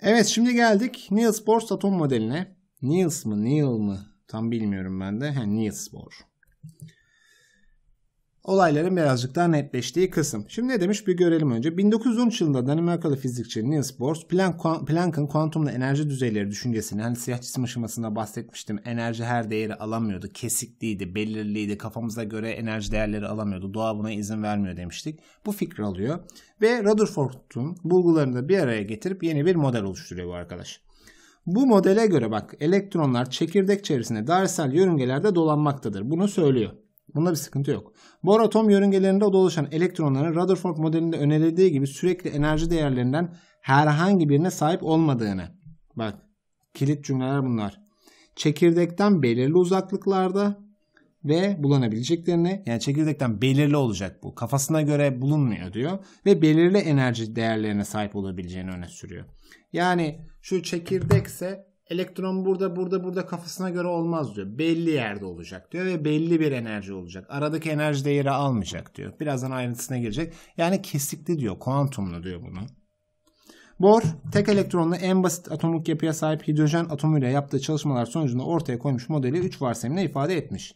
Evet şimdi geldik Niels Bohr Saturn modeline. Niels mı Neil mı tam bilmiyorum ben de. Ha, Niels Bohr olayların birazcık daha netleştiği kısım. Şimdi ne demiş bir görelim önce. 1913 yılında Danimarkalı fizikçi Niels Bohr Planck, Planck'ın kuantumlu enerji düzeyleri düşüncesini hani siyah cisim aşamasında bahsetmiştim. Enerji her değeri alamıyordu. Kesikliydi, belirliydi. Kafamıza göre enerji değerleri alamıyordu. Doğa buna izin vermiyor demiştik. Bu fikri alıyor ve Rutherford'un bulgularını da bir araya getirip yeni bir model oluşturuyor bu arkadaş. Bu modele göre bak elektronlar çekirdek çevresinde dairesel yörüngelerde dolanmaktadır. Bunu söylüyor. Bunda bir sıkıntı yok. Bor atom yörüngelerinde dolaşan elektronların Rutherford modelinde önerildiği gibi sürekli enerji değerlerinden herhangi birine sahip olmadığını. Bak kilit cümleler bunlar. Çekirdekten belirli uzaklıklarda ve bulunabileceklerini yani çekirdekten belirli olacak bu. Kafasına göre bulunmuyor diyor ve belirli enerji değerlerine sahip olabileceğini öne sürüyor. Yani şu çekirdekse elektron burada burada burada kafasına göre olmaz diyor. Belli yerde olacak diyor ve belli bir enerji olacak. Aradaki enerji değeri almayacak diyor. Birazdan ayrıntısına gelecek. Yani kesikli diyor. Kuantumlu diyor bunu. Bohr tek elektronlu en basit atomluk yapıya sahip hidrojen atomuyla yaptığı çalışmalar sonucunda ortaya koymuş modeli 3 varsayımla ifade etmiş.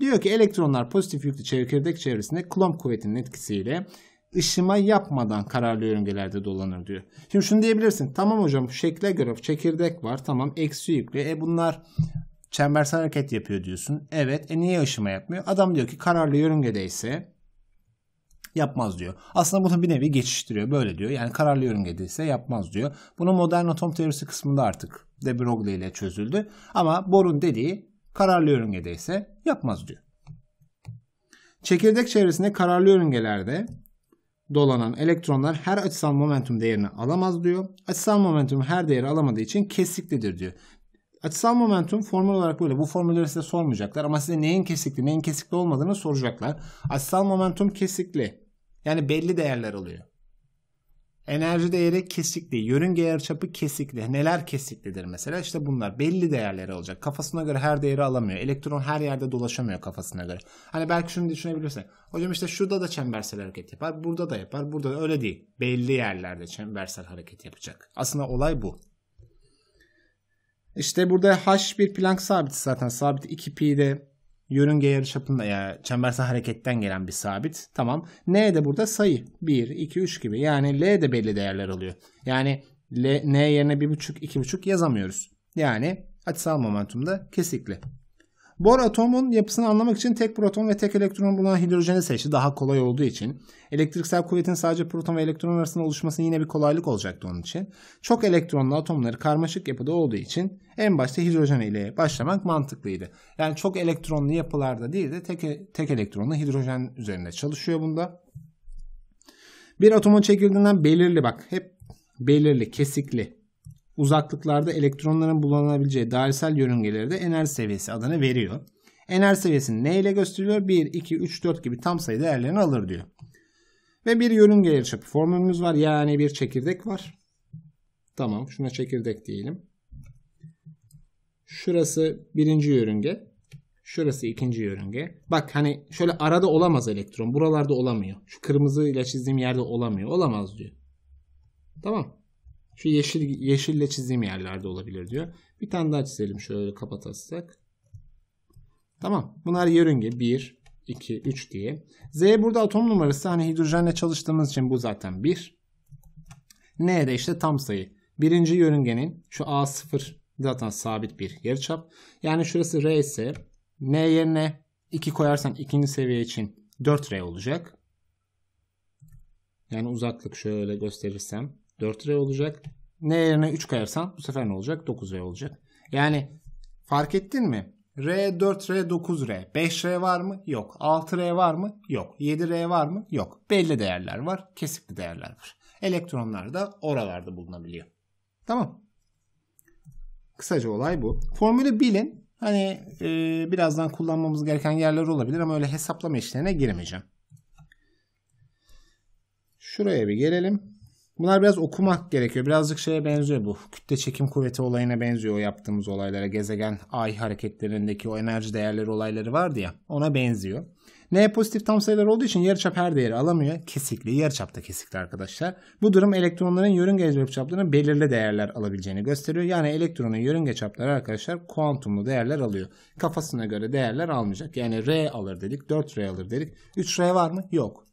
Diyor ki elektronlar pozitif yüklü çekirdek çevresinde Coulomb kuvvetinin etkisiyle ışıma yapmadan kararlı yörüngelerde dolanır diyor. Şimdi şunu diyebilirsin. Tamam hocam şekle göre çekirdek var. Tamam eksi yüklü. E bunlar çembersel hareket yapıyor diyorsun. Evet. E niye ışıma yapmıyor? Adam diyor ki kararlı yörüngedeyse yapmaz diyor. Aslında bunu bir nevi geçiştiriyor. Böyle diyor. Yani kararlı yörüngedeyse yapmaz diyor. Bunu modern atom teorisi kısmında artık de Broglie ile çözüldü. Ama Bohr'un dediği kararlı yörüngedeyse yapmaz diyor. Çekirdek çevresinde kararlı yörüngelerde dolanan elektronlar her açısal momentum değerini alamaz diyor. Açısal momentum her değeri alamadığı için kesiklidir diyor. Açısal momentum formül olarak böyle. Bu formülleri size sormayacaklar ama size neyin kesikli neyin kesikli olmadığını soracaklar. Açısal momentum kesikli. Yani belli değerler alıyor. Enerji değeri kesikli, yörünge yarıçapı kesikli. Neler kesiklidir mesela? İşte bunlar belli değerleri olacak. Kafasına göre her değeri alamıyor. Elektron her yerde dolaşamıyor kafasına göre. Hani belki şunu düşünebilirsin. Hocam işte şurada da çembersel hareket yapar, burada da yapar, burada da öyle değil. Belli yerlerde çembersel hareket yapacak. Aslında olay bu. İşte burada H bir Planck sabiti zaten. Sabit 2 pi de Yörünge yarıçapında ya yani çembersel hareketten gelen bir sabit. Tamam. N de burada sayı. 1, 2, 3 gibi. Yani L de belli değerler alıyor. Yani L, N yerine 1,5, 2,5 yazamıyoruz. Yani açısal momentum da kesikli. Bor atomun yapısını anlamak için tek proton ve tek elektron bulunan hidrojeni seçti daha kolay olduğu için. Elektriksel kuvvetin sadece proton ve elektron arasında oluşması yine bir kolaylık olacaktı onun için. Çok elektronlu atomları karmaşık yapıda olduğu için en başta hidrojen ile başlamak mantıklıydı. Yani çok elektronlu yapılarda değil de tek, e, tek elektronlu hidrojen üzerinde çalışıyor bunda. Bir atomun çekirdeğinden belirli bak hep belirli kesikli uzaklıklarda elektronların bulunabileceği dairesel yörüngelerde enerji seviyesi adını veriyor. Enerji seviyesini ne ile gösteriyor. 1, 2, 3, 4 gibi tam sayı değerlerini alır diyor. Ve bir yörünge yarıçapı formülümüz var. Yani bir çekirdek var. Tamam şuna çekirdek diyelim. Şurası birinci yörünge. Şurası ikinci yörünge. Bak hani şöyle arada olamaz elektron. Buralarda olamıyor. Şu kırmızı ile çizdiğim yerde olamıyor. Olamaz diyor. Tamam. Şu yeşil yeşille çizdiğim yerlerde olabilir diyor. Bir tane daha çizelim şöyle kapatasak. Tamam. Bunlar yörünge 1, 2, 3 diye. Z burada atom numarası. Hani hidrojenle çalıştığımız için bu zaten 1. N de işte tam sayı. Birinci yörüngenin şu A0 zaten sabit bir yarıçap. Yani şurası R ise N yerine 2 koyarsan ikinci seviye için 4R olacak. Yani uzaklık şöyle gösterirsem 4R olacak. Ne yerine 3 koyarsan bu sefer ne olacak? 9R olacak. Yani fark ettin mi? R 4R 9R 5R var mı? Yok. 6R var mı? Yok. 7R var mı? Yok. Belli değerler var. Kesikli değerler var. Elektronlar da oralarda bulunabiliyor. Tamam. Kısaca olay bu. Formülü bilin. Hani e, birazdan kullanmamız gereken yerler olabilir ama öyle hesaplama işlerine girmeyeceğim. Şuraya bir gelelim. Bunlar biraz okumak gerekiyor. Birazcık şeye benziyor bu. Kütle çekim kuvveti olayına benziyor o yaptığımız olaylara. Gezegen ay hareketlerindeki o enerji değerleri olayları vardı ya. Ona benziyor. N pozitif tam sayılar olduğu için yarıçap her değeri alamıyor. Kesikli, yarıçapta kesikli arkadaşlar. Bu durum elektronların yörünge çaplarının belirli değerler alabileceğini gösteriyor. Yani elektronun yörünge çapları arkadaşlar kuantumlu değerler alıyor. Kafasına göre değerler almayacak. Yani R alır dedik, 4R alır dedik. 3R var mı? Yok.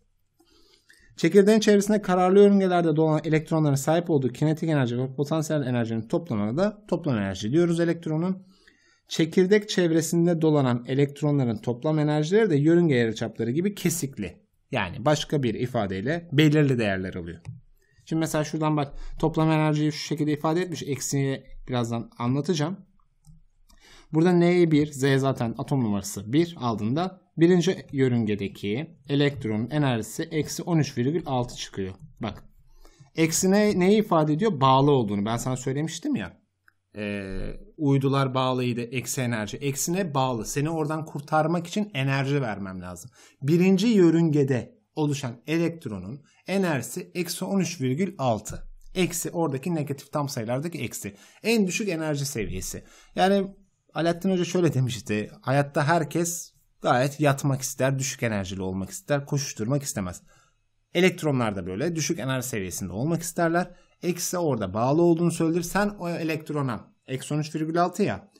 Çekirdeğin çevresinde kararlı yörüngelerde dolan elektronların sahip olduğu kinetik enerji ve potansiyel enerjinin toplamına da toplam enerji diyoruz elektronun. Çekirdek çevresinde dolanan elektronların toplam enerjileri de yörünge yarıçapları gibi kesikli. Yani başka bir ifadeyle belirli değerler alıyor. Şimdi mesela şuradan bak toplam enerjiyi şu şekilde ifade etmiş. Eksiği birazdan anlatacağım. Burada N1 Z zaten atom numarası 1 aldığında birinci yörüngedeki elektronun enerjisi eksi 13,6 çıkıyor. Bak eksi ne, neyi ifade ediyor? Bağlı olduğunu ben sana söylemiştim ya. E, uydular bağlıydı eksi enerji. Eksi ne bağlı. Seni oradan kurtarmak için enerji vermem lazım. Birinci yörüngede oluşan elektronun enerjisi eksi 13,6. Eksi oradaki negatif tam sayılardaki eksi. En düşük enerji seviyesi. Yani Alaaddin Hoca şöyle demişti. Hayatta herkes Gayet yatmak ister, düşük enerjili olmak ister, koşuşturmak istemez. Elektronlar da böyle düşük enerji seviyesinde olmak isterler. Eksi orada bağlı olduğunu söyler. Sen o elektrona eksi 13,6 ya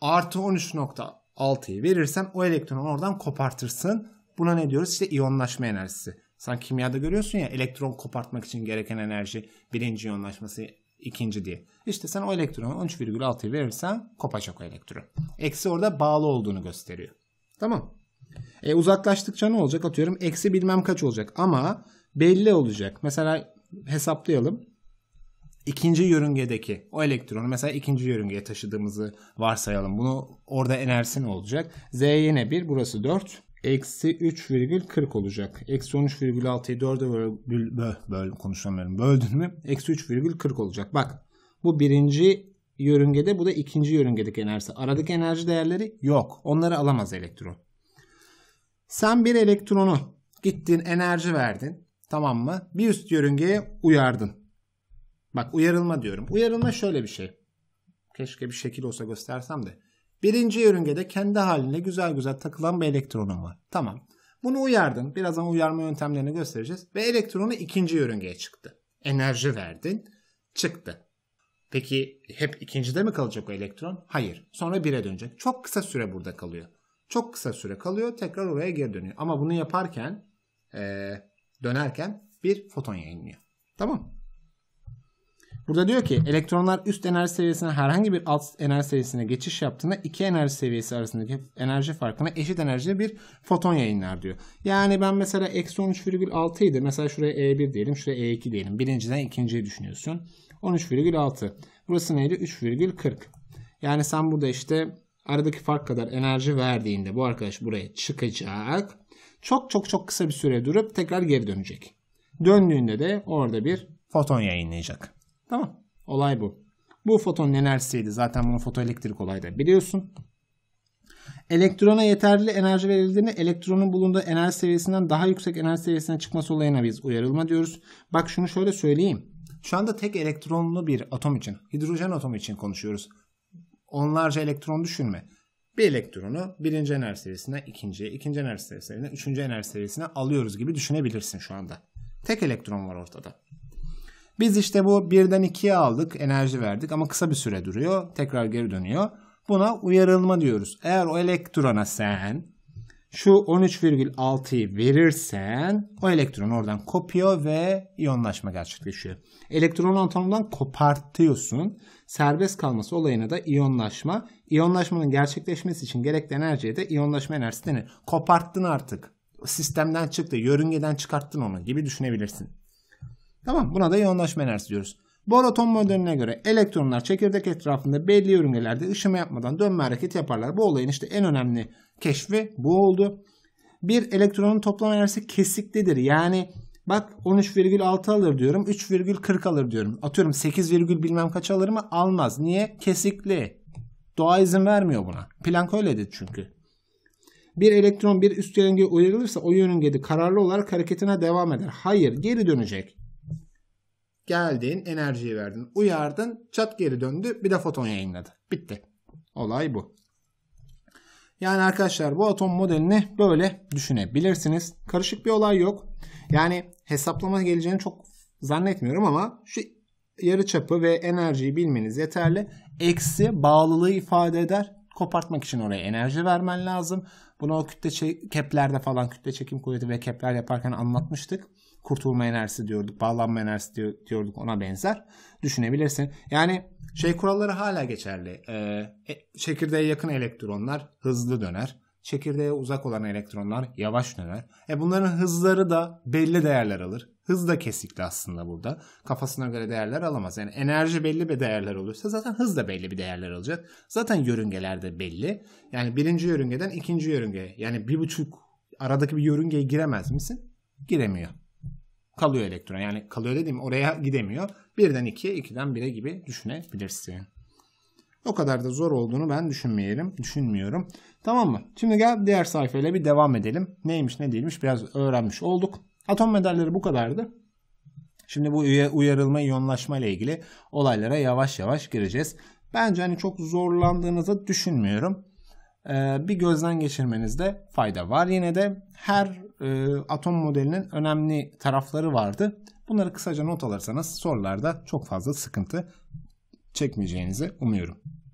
artı 13.6'yı verirsen o elektronu oradan kopartırsın. Buna ne diyoruz? İşte iyonlaşma enerjisi. Sen kimyada görüyorsun ya elektron kopartmak için gereken enerji birinci iyonlaşması ikinci diye. İşte sen o elektronu 13,6'yı verirsen kopacak o elektron. Eksi orada bağlı olduğunu gösteriyor. Tamam. E uzaklaştıkça ne olacak? Atıyorum eksi bilmem kaç olacak ama belli olacak. Mesela hesaplayalım. İkinci yörüngedeki o elektronu mesela ikinci yörüngeye taşıdığımızı varsayalım. Bunu orada enerjisi ne olacak? Z yine 1 burası 4. Eksi 3,40 olacak. Eksi 13,6'yı 4'e böl, böl, böl konuşamıyorum. Böldün mü? Eksi 3,40 olacak. Bak bu birinci yörüngede bu da ikinci yörüngelik enerjisi. Aradaki enerji değerleri yok. Onları alamaz elektron. Sen bir elektronu gittin enerji verdin tamam mı? Bir üst yörüngeye uyardın. Bak uyarılma diyorum. Uyarılma şöyle bir şey. Keşke bir şekil olsa göstersem de. Birinci yörüngede kendi haline güzel güzel takılan bir elektronum var. Tamam. Bunu uyardın. Birazdan uyarma yöntemlerini göstereceğiz. Ve elektronu ikinci yörüngeye çıktı. Enerji verdin. Çıktı. Peki hep ikincide mi kalacak o elektron? Hayır. Sonra bire dönecek. Çok kısa süre burada kalıyor. Çok kısa süre kalıyor. Tekrar oraya geri dönüyor. Ama bunu yaparken e, dönerken bir foton yayınlıyor. Tamam Burada diyor ki elektronlar üst enerji seviyesine herhangi bir alt enerji seviyesine geçiş yaptığında iki enerji seviyesi arasındaki enerji farkına eşit enerjide bir foton yayınlar diyor. Yani ben mesela eksi 13,6 idi. Mesela şuraya E1 diyelim şuraya E2 diyelim. Birinciden ikinciyi düşünüyorsun. 13,6. Burası neydi? 3,40. Yani sen burada işte aradaki fark kadar enerji verdiğinde bu arkadaş buraya çıkacak. Çok çok çok kısa bir süre durup tekrar geri dönecek. Döndüğünde de orada bir foton yayınlayacak. Tamam. Olay bu. Bu fotonun enerjisiydi. Zaten bunu fotoelektrik olayda biliyorsun. Elektrona yeterli enerji verildiğinde elektronun bulunduğu enerji seviyesinden daha yüksek enerji seviyesine çıkması olayına biz uyarılma diyoruz. Bak şunu şöyle söyleyeyim. Şu anda tek elektronlu bir atom için, hidrojen atomu için konuşuyoruz. Onlarca elektron düşünme. Bir elektronu birinci enerji seviyesinden ikinciye, ikinci enerji seviyesinden üçüncü enerji seviyesine alıyoruz gibi düşünebilirsin şu anda. Tek elektron var ortada. Biz işte bu birden ikiye aldık, enerji verdik ama kısa bir süre duruyor, tekrar geri dönüyor. Buna uyarılma diyoruz. Eğer o elektrona sen şu 13,6'yı verirsen o elektron oradan kopuyor ve iyonlaşma gerçekleşiyor. Elektronu atomundan kopartıyorsun. Serbest kalması olayına da iyonlaşma. İyonlaşmanın gerçekleşmesi için gerekli enerjiye de iyonlaşma enerjisi denir. Koparttın artık. Sistemden çıktı. Yörüngeden çıkarttın onu gibi düşünebilirsin. Tamam buna da iyonlaşma enerjisi diyoruz. Bohr atom modeline göre elektronlar çekirdek etrafında belli yörüngelerde ışıma yapmadan dönme hareket yaparlar. Bu olayın işte en önemli keşfi bu oldu. Bir elektronun toplam enerjisi kesiklidir. Yani bak 13,6 alır diyorum 3,40 alır diyorum. Atıyorum 8, bilmem kaç alır mı almaz. Niye? Kesikli. Doğa izin vermiyor buna. Planck öyle dedi çünkü. Bir elektron bir üst yörüngeye uyarılırsa o yörüngede kararlı olarak hareketine devam eder. Hayır geri dönecek. Geldin enerjiyi verdin. Uyardın çat geri döndü bir de foton yayınladı. Bitti. Olay bu. Yani arkadaşlar bu atom modelini böyle düşünebilirsiniz. Karışık bir olay yok. Yani hesaplama geleceğini çok zannetmiyorum ama şu yarı çapı ve enerjiyi bilmeniz yeterli. Eksi bağlılığı ifade eder. Kopartmak için oraya enerji vermen lazım. Bunu o kütle keplerde falan kütle çekim kuvveti ve kepler yaparken anlatmıştık kurtulma enerjisi diyorduk, bağlanma enerjisi diyorduk ona benzer. Düşünebilirsin. Yani şey kuralları hala geçerli. Ee, e, çekirdeğe yakın elektronlar hızlı döner. Çekirdeğe uzak olan elektronlar yavaş döner. E bunların hızları da belli değerler alır. Hız da kesikli aslında burada. Kafasına göre değerler alamaz. Yani enerji belli bir değerler olursa zaten hız da belli bir değerler alacak. Zaten yörüngeler de belli. Yani birinci yörüngeden ikinci yörüngeye yani bir buçuk aradaki bir yörüngeye giremez misin? Giremiyor kalıyor elektron. Yani kalıyor dediğim oraya gidemiyor. Birden 2'ye, 2'den bire gibi düşünebilirsin. O kadar da zor olduğunu ben düşünmeyelim, düşünmüyorum. Tamam mı? Şimdi gel diğer sayfayla bir devam edelim. Neymiş ne değilmiş biraz öğrenmiş olduk. Atom medalleri bu kadardı. Şimdi bu uyarılma, iyonlaşma ile ilgili olaylara yavaş yavaş gireceğiz. Bence hani çok zorlandığınızı düşünmüyorum. Ee, bir gözden geçirmenizde fayda var. Yine de her e, atom modelinin önemli tarafları vardı. Bunları kısaca not alırsanız sorularda çok fazla sıkıntı çekmeyeceğinizi umuyorum.